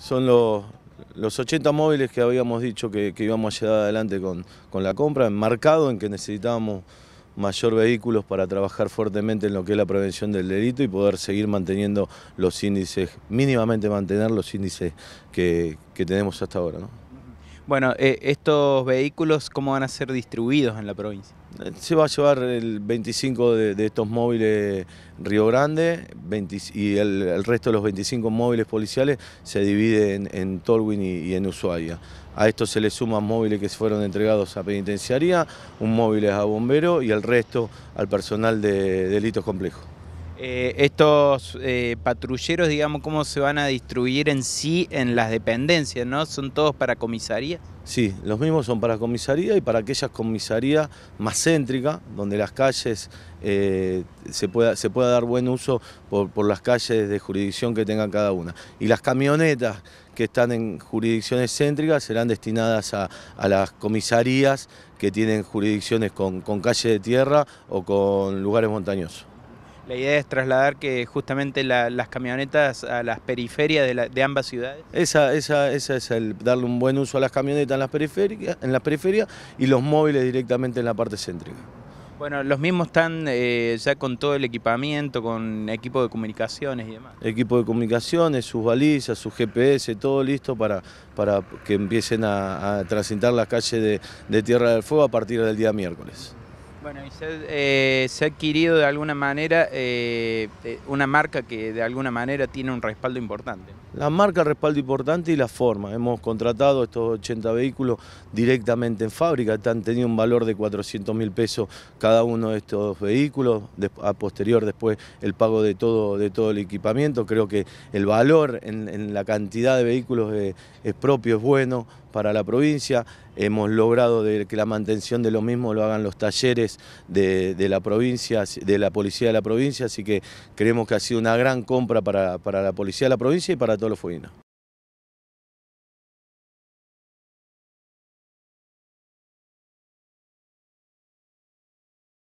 Son los, los 80 móviles que habíamos dicho que, íbamos a llevar adelante con, la compra, enmarcado en que necesitábamos mayor vehículos para trabajar fuertemente en lo que es la prevención del delito y poder seguir manteniendo los índices, mínimamente mantener los índices que, que tenemos hasta ahora. ¿no? Bueno, eh, ¿estos vehículos cómo van a ser distribuidos en la provincia? Eh, se va a llevar el 25 de, estos móviles Río Grande y el, resto de los 25 móviles policiales se divide en, Tolwin y, en Ushuaia. A esto se le suman móviles que fueron entregados a penitenciaría, un móvil a bomberos y el resto al personal de delitos complejos. Eh, estos eh, patrulleros, digamos, ¿cómo se van a distribuir en sí en las dependencias? ¿no? ¿Son todos para comisaría? Sí, los mismos son para comisaría y para aquellas comisarías más céntricas, donde las calles eh, se, pueda, dar buen uso por, las calles de jurisdicción que tenga cada una. Y las camionetas que están en jurisdicciones céntricas serán destinadas a, las comisarías que tienen jurisdicciones con, con calle de tierra o con lugares montañosos. La idea es trasladar que justamente las camionetas a las periferias de, ambas ciudades. Esa, es el darle un buen uso a las camionetas en las periferias, y los móviles directamente en la parte céntrica. Bueno, los mismos están eh, ya con todo el equipamiento, con equipo de comunicaciones y demás. Equipo de comunicaciones, sus balizas, sus GPS, todo listo para, para que empiecen a, a transitar las calles de Tierra del Fuego a partir del día miércoles. Bueno, y eh, se, ha adquirido de alguna manera eh, eh, una marca que de alguna manera tiene un respaldo importante. La marca, respaldo importante y la forma. Hemos contratado estos 80 vehículos directamente en fábrica, han tenido un valor de 400 mil pesos cada uno de estos vehículos, a posterior después el pago de todo, de todo el equipamiento. Creo que el valor en, la cantidad de vehículos es propio, es bueno, para la provincia, hemos logrado que la mantención de lo mismo lo hagan los talleres de, la provincia, de la policía de la provincia, así que creemos que ha sido una gran compra para, para la policía de la provincia y para todos los fueguinos.